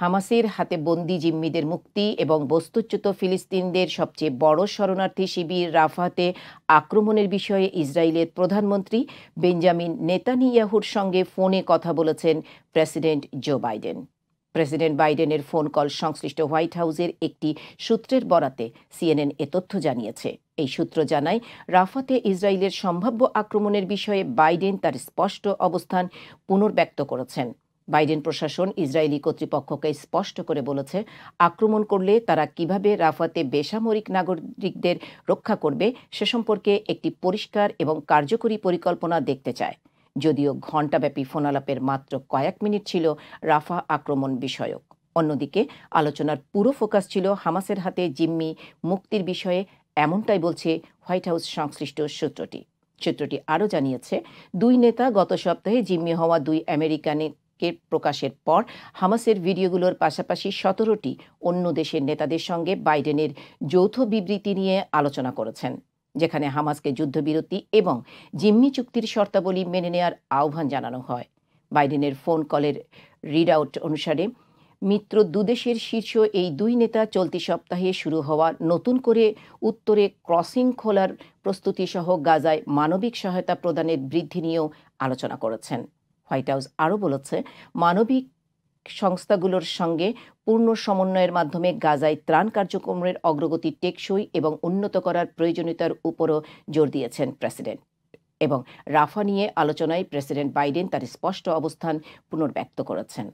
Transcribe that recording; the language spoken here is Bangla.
হামাসের হাতে বন্দি জিম্মিদের মুক্তি এবং বস্তুচ্যুত ফিলিস্তিনদের সবচেয়ে বড় শরণার্থী শিবির রাফাতে আক্রমণের বিষয়ে ইসরায়েলের প্রধানমন্ত্রী বেঞ্জামিন নেতানিয়াহুর সঙ্গে ফোনে কথা বলেছেন প্রেসিডেন্ট জো বাইডেন প্রেসিডেন্ট বাইডেনের ফোন কল সংশ্লিষ্ট হোয়াইট হাউসের একটি সূত্রের বরাতে সিএনএন এ তথ্য জানিয়েছে এই সূত্র জানায় রাফাতে ইসরায়েলের সম্ভাব্য আক্রমণের বিষয়ে বাইডেন তার স্পষ্ট অবস্থান পুনর্ব্যক্ত করেছেন বাইডেন প্রশাসন ইসরায়েলি কর্তৃপক্ষকে স্পষ্ট করে বলেছে আক্রমণ করলে তারা কিভাবে রাফাতে বেসামরিক নাগরিকদের রক্ষা করবে সে সম্পর্কে একটি পরিষ্কার এবং কার্যকরী পরিকল্পনা দেখতে চায় যদিও ঘণ্টাব্যাপী ফোনালাপের মাত্র কয়েক মিনিট ছিল রাফা আক্রমণ বিষয়ক অন্যদিকে আলোচনার পুরো ফোকাস ছিল হামাসের হাতে জিম্মি মুক্তির বিষয়ে এমনটাই বলছে হোয়াইট হাউস সংশ্লিষ্ট সূত্রটি সূত্রটি আরও জানিয়েছে দুই নেতা গত সপ্তাহে জিম্মি হওয়া দুই আমেরিকানে কে প্রকাশের পর হামাসের ভিডিওগুলোর পাশাপাশি সতেরোটি অন্য দেশের নেতাদের সঙ্গে বাইডেনের যৌথ বিবৃতি নিয়ে আলোচনা করেছেন যেখানে হামাসকে যুদ্ধবিরতি এবং জিম্মি চুক্তির শর্তাবলী মেনে নেয়ার আহ্বান জানানো হয় বাইডেনের ফোন কলের রিড আউট অনুসারে মিত্র দুদেশের শীর্ষ এই দুই নেতা চলতি সপ্তাহে শুরু হওয়া নতুন করে উত্তরে ক্রসিং খোলার প্রস্তুতিসহ গাজায় মানবিক সহায়তা প্রদানের বৃদ্ধি নিয়েও আলোচনা করেছেন হোয়াইট হাউস আরও বলেছে মানবিক সংস্থাগুলোর সঙ্গে পূর্ণ সমন্বয়ের মাধ্যমে গাজায় ত্রাণ কার্যক্রমের অগ্রগতি টেকসই এবং উন্নত করার প্রয়োজনীয়তার উপরও জোর দিয়েছেন প্রেসিডেন্ট এবং রাফা নিয়ে আলোচনায় প্রেসিডেন্ট বাইডেন তার স্পষ্ট অবস্থান পুনর্ব্যক্ত করেছেন